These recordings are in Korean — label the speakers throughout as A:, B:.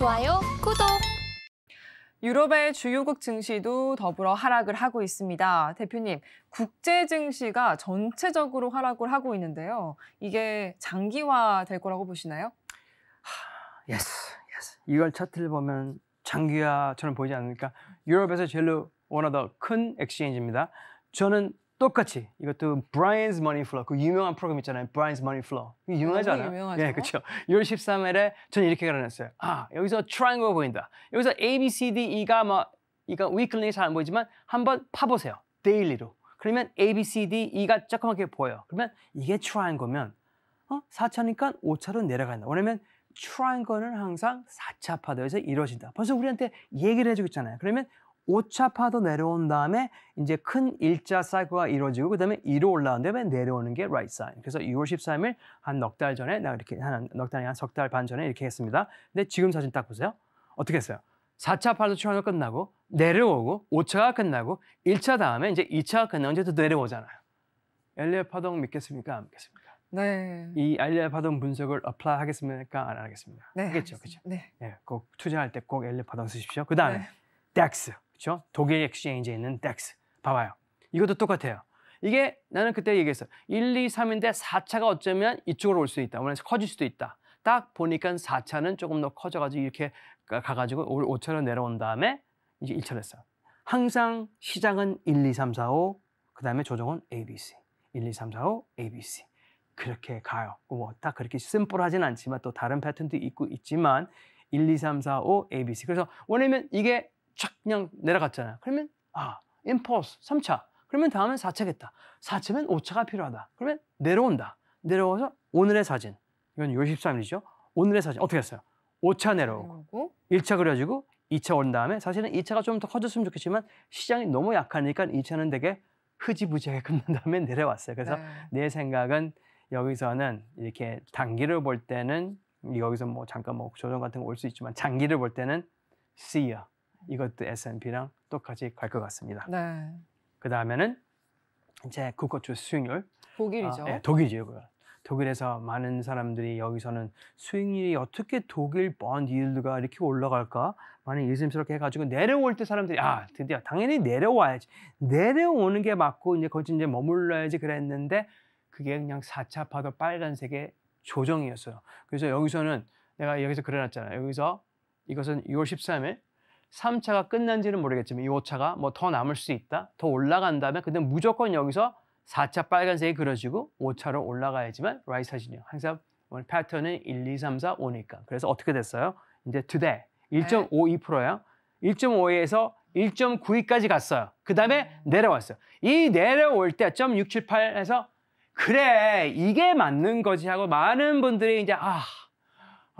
A: 좋아요, 구독! 유럽의 주요국 증시도 더불어 하락을 하고 있습니다. 대표님, 국제 증시가 전체적으로 하락을 하고 있는데요. 이게 장기화 될 거라고 보시나요?
B: 하, yes, yes. 이걸 차트를 보면 장기화처럼 보이지 않습니까? 유럽에서 제일 워낙 더큰 엑시엔지입니다. 저는 똑같이 이것도 Brian's Money Flow 그 유명한 프로그램 있잖아요. Brian's Money Flow 유명하지 않아요? 유명하죠. 네, 그렇죠. 6월 13일에 저는 이렇게 가려냈어요. 아 여기서 트라이앵글 보인다. 여기서 A, B, C, D, E가 막 뭐, 이거 위클리 잘안 보이지만 한번 파보세요. 데일리로. 그러면 A, B, C, D, E가 조그맣게 보여요. 그러면 이게 트라이앵글면 어? 4차니까 5차로 내려간다. 왜냐면 트라이앵글은 항상 4차 파도에서 이루어진다. 벌써 우리한테 얘기를 해주고 있잖아요. 그러면 오차파도 내려온 다음에 이제 큰 일자 사이클가 이루어지고 그다음에 위로 올라온 다음에 내려오는 게 right side. 그래서 6월 13일 한 넉 달 전에 내가 이렇게 한넉달이 한석 달 반 전에 이렇게 했습니다. 근데 지금 사진 딱 보세요. 어떻게 했어요? 4차 파도 출현이 끝나고 내려오고 5차가 끝나고 1차 다음에 이제 2차가 끝나고 이제 또 내려오잖아요. 엘리엘 파동 믿겠습니까? 안 믿겠습니까? 네. 이 엘리엘 파동 분석을 어플라 하겠습니까? 안 하겠습니까? 네. 하겠죠. 그렇죠. 네. 네. 꼭 투자할 때 꼭 엘리엘 파동 쓰십시오. 그다음에 네. 덱스. 그렇죠? 독일 엑스체인지에 있는 덱스. 봐봐요. 이것도 똑같아요. 이게 나는 그때 얘기했어. 1, 2, 3인데 4차가 어쩌면 이쪽으로 올 수 있다. 원래 뭐 커질 수도 있다. 딱 보니까 4차는 조금 더 커져가지고 이렇게 가가지고 5차로 내려온 다음에 이제 1차를 했어요. 항상 시작은 1, 2, 3, 4, 5. 그 다음에 조정은 A, B, C. 1, 2, 3, 4, 5, A, B, C. 그렇게 가요. 뭐 딱 그렇게 심플하진 않지만 또 다른 패턴도 있고 있지만 1, 2, 3, 4, 5, A, B, C. 그래서 원래면 이게 쫙 그냥 내려갔잖아. 그러면 아, 임포스 3차. 그러면 다음엔 4차겠다. 4차면 5차가 필요하다. 그러면 내려온다. 내려와서 오늘의 사진. 이건 6월 13일이죠. 오늘의 사진 어떻게 했어요? 5차 내려오고 1차 그려지고 2차 온 다음에 사실은 2차가 좀 더 커졌으면 좋겠지만 시장이 너무 약하니까 2차는 되게 흐지부지하게 끝난 다음에 내려왔어요. 그래서 네. 내 생각은 여기서는 이렇게 단기를 볼 때는 여기서 뭐 잠깐 뭐 조정 같은 거 올 수 있지만 장기를 볼 때는 see ya. 이것도 S&P랑 똑같이 갈 것 같습니다. 네. 그 다음에는 이제 국고주 수익률.
A: 독일이죠. 어, 네,
B: 독일이죠. 그거. 독일에서 많은 사람들이 여기서는 수익률이 어떻게 독일 번드 일드가 이렇게 올라갈까? 많이 의심스럽게 해가지고 내려올 때 사람들이 아 드디어 당연히 내려와야지 내려오는 게 맞고 이제 거기 이제 머물러야지 그랬는데 그게 그냥 4차 파도 빨간색의 조정이었어요. 그래서 여기서는 내가 여기서 그려놨잖아요. 여기서 이것은 6월 13일 3차가 끝난지는 모르겠지만 이 5차가 뭐 더 남을 수 있다. 더 올라간다면 근데 무조건 여기서 4차 빨간색이 그려지고 5차로 올라가야지만 라이스 하시죠. 항상 오늘 패턴은 1, 2, 3, 4, 5니까. 그래서 어떻게 됐어요? 이제 today 1 5 2야요 1.52에서 1.92까지 갔어요. 그 다음에 음. 내려왔어요. 이 내려올 때 0.678에서 그래 이게 맞는 거지 하고 많은 분들이 이제 아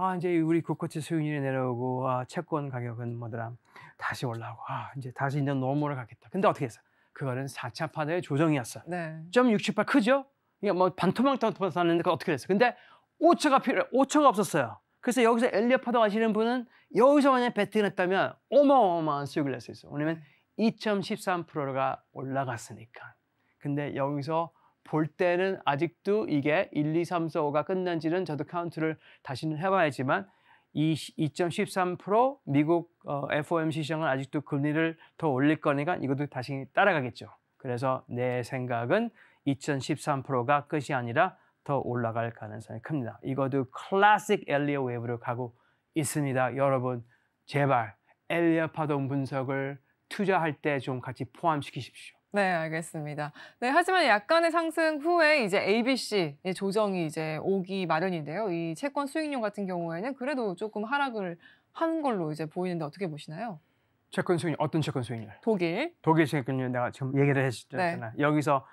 B: 아, 이제 우리 국고채 수익률이 내려오고, 아, 채권 가격은 뭐더라, 다시 올라오고, 아, 이제 다시 이제 노멀을 가겠다. 근데 어떻게 했어? 그거는 4차 판도의 조정이었어. 네. 점68 크죠? 이게 뭐 반토막도 터졌는데 어떻게 됐어? 근데 5차가 필요, 해5차가 없었어요. 그래서 여기서 엘리어 파도 아시는 분은 여기서 만약 에 베팅을 했다면 어마어마한 수익을 낼 수있어 왜냐면 2.13%가 올라갔으니까. 근데 여기서 볼 때는 아직도 이게 1, 2, 3, 4, 5가 끝난지는 저도 카운트를 다시는 해봐야지만 이 2.13% 미국 FOMC 어, 시장은 아직도 금리를 더 올릴 거니까 이것도 다시 따라가겠죠. 그래서 내 생각은 2.13%가 끝이 아니라 더 올라갈 가능성이 큽니다. 이것도 클래식 엘리어 웨이브로 가고 있습니다. 여러분 제발 엘리어 파동 분석을 투자할 때 좀 같이 포함시키십시오.
A: 네, 알겠습니다. 네, 하지만 약간의 상승 후에 이제 ABC 조정이 이제 오기 마련인데요. 이 채권 수익률 같은 경우에는 그래도 조금 하락을 한 걸로 이제 보이는데 어떻게 보시나요?
B: 채권 수익률 어떤 채권 수익률? 독일. 독일 채권율 내가 지금 얘기를 했잖아요. 네. 여기서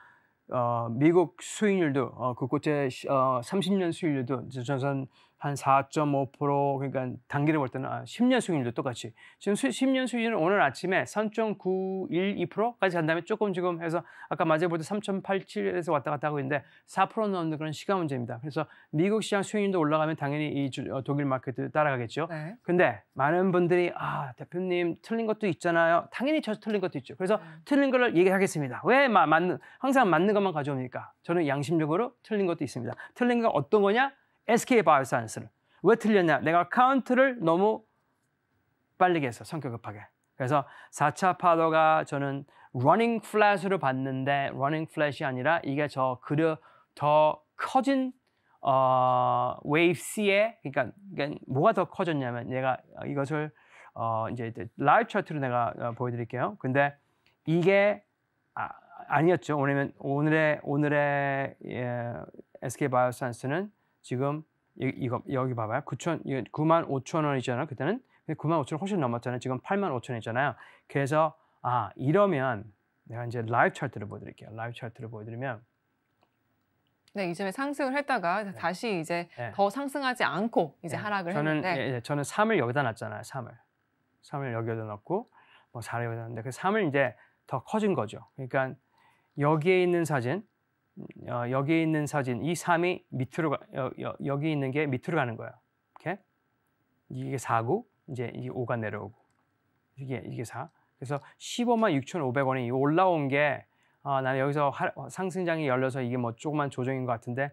B: 어, 미국 수익률도 어, 그곳의 어, 30년 수익률도 전선 한4.5% 그러니까 단기를 볼 때는 아, 10년 수익률도 똑같이 지금 수, 10년 수익률은 오늘 아침에 3.912%까지 간 다음에 조금 지금 해서 아까 마저 볼때 3.87에서 왔다 갔다 하고 있는데 4% 넘는 그런 시간 문제입니다. 그래서 미국 시장 수익률도 올라가면 당연히 이 주, 어, 독일 마켓도 따라가겠죠. 네. 근데 많은 분들이 아 대표님 틀린 것도 있잖아요. 당연히 저 틀린 것도 있죠. 그래서 네. 틀린 걸 얘기하겠습니다. 왜 마, 맞는 항상 맞는 것만 가져옵니까? 저는 양심적으로 틀린 것도 있습니다. 틀린 건 어떤 거냐? SK 바이오사이언스를. 왜 틀렸냐? 내가 카운트를 너무 빨리게 했 성격 급하게. 그래서 4차 파도가 저는 러닝 플래시로 봤는데 러닝 플래시 아니라 이게 저 그려 더 커진 어, 웨이브 C에 그러니까, 그러니까 뭐가 더 커졌냐면 얘가 이것을 어, 이제 라이브 차트로 내가 어, 보여드릴게요. 근데 이게 아, 니었죠 왜냐면 오늘의 오늘의 예, SK 바이오사스는 지금 이거 여기 봐봐요. 9천 9만 5천 원이잖아요. 그때는 9만 5천 원 훨씬 넘었잖아요. 지금 8만 5천 원이잖아요. 그래서 아 이러면 내가 이제 라이브 차트를 보여드릴게요. 라이브 차트를 보여드리면
A: 네, 이전에 상승을 했다가 네. 다시 이제 네. 더 상승하지 않고 이제 네. 하락을 저는, 했는데 예,
B: 예 저는 3을 여기다 놨잖아요. 3을 3을 여기다 놨고 뭐 4를 여기다 놨는데 그 3을 이제 더 커진 거죠. 그러니까 여기에 있는 사진 어, 여기 있는 사진 이 3이 밑으로 가, 여, 여기 있는 게 밑으로 가는 거예요. 이 이게 4고 이제 이게 5가 내려오고 이게 이게 4. 그래서 15만 6,500원이 올라온 게 아, 나는 여기서 하, 어, 상승장이 열려서 이게 뭐 조그만 조정인 것 같은데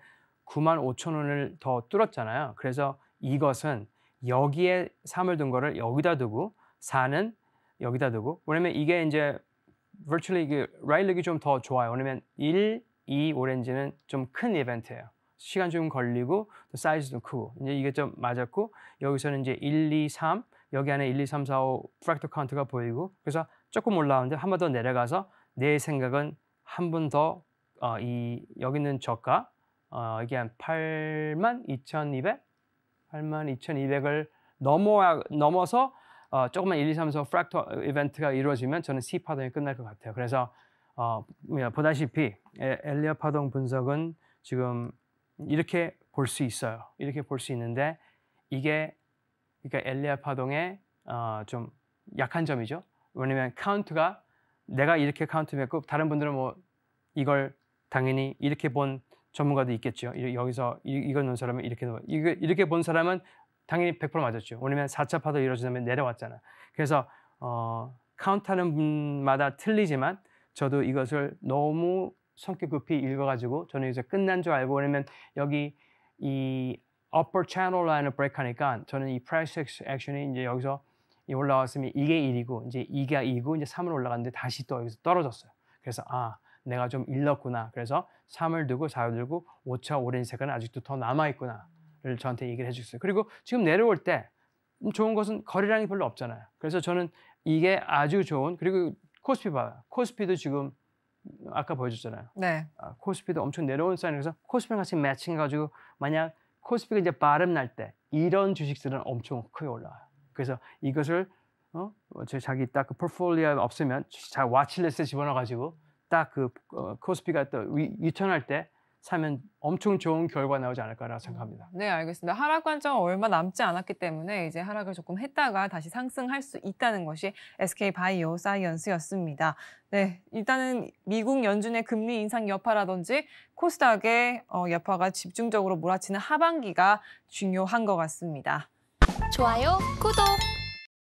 B: 9만 5천 원을 더 뚫었잖아요. 그래서 이것은 여기에 3을 둔 거를 여기다 두고 4는 여기다 두고 왜냐면 이게 이제 virtually 그 right 좀더 좋아요. 왜냐면 1이 오렌지는 좀 큰 이벤트예요. 시간 좀 걸리고 사이즈도 크고 이제 이게 좀 맞았고 여기서는 이제 1, 2, 3 여기 안에 1, 2, 3, 4, 5 프랙터 카운트가 보이고 그래서 조금 올라오는데 한 번 더 내려가서 내 생각은 한 번 더이 어, 여기 있는 저가 어, 이게 한 8만 2,200 8만 2,200을 넘어 넘어서 어, 조금만 1, 2, 3, 4 프랙터 이벤트가 이루어지면 저는 C 파동이 끝날 것 같아요. 그래서 어, 보다시피 엘리어 파동 분석은 지금 이렇게 볼 수 있어요. 이렇게 볼 수 있는데 이게 그러니까 엘리아 파동의 어, 좀 약한 점이죠. 왜냐하면 카운트가 내가 이렇게 카운트 했고 다른 분들은 뭐 이걸 당연히 이렇게 본 전문가도 있겠죠. 여기서 이걸 놓은 사람은 이렇게 뭐, 이렇게 본 사람은 당연히 100% 맞았죠. 왜냐면 4차 파도 이루어지면 내려왔잖아. 그래서 어, 카운트하는 분마다 틀리지만 저도 이것을 너무 성격 급히 읽어가지고 저는 이제 끝난 줄 알고 왜냐면 여기 이 upper channel line을 break 하니까 저는 이 price action이 이제 여기서 올라왔으면 이게 1이고 이제 2가 2고 이제 3을 올라갔는데 다시 또 여기서 떨어졌어요. 그래서 아 내가 좀 일렀구나. 그래서 3을 두고 4를 두고 5차 오랜지색은 아직도 더 남아있구나를 저한테 얘기를 해주셨어요. 그리고 지금 내려올 때 음, 좋은 것은 거래량이 별로 없잖아요. 그래서 저는 이게 아주 좋은 그리고 코스피 봐요. 코스피도 지금 아까 보여줬잖아요. 네. 아, 코스피도 엄청 내려온 사인에서 코스피랑 같이 매칭해가지고 만약 코스피가 이제 바람 날때 이런 주식들은 엄청 크게 올라와요. 그래서 이것을 어? 제 자기 딱그 포트폴리오 없으면 자 와치리스트 집어넣어가지고 딱그 어, 코스피가 또 유턴할 때 사면 엄청 좋은 결과 나오지 않을까라고 생각합니다.
A: 네, 알겠습니다. 하락 관점 얼마 남지 않았기 때문에 이제 하락을 조금 했다가 다시 상승할 수 있다는 것이 SK 바이오 사이언스였습니다. 네, 일단은 미국 연준의 금리 인상 여파라든지 코스닥의 어, 여파가 집중적으로 몰아치는 하반기가 중요한 것 같습니다. 좋아요,
B: 구독!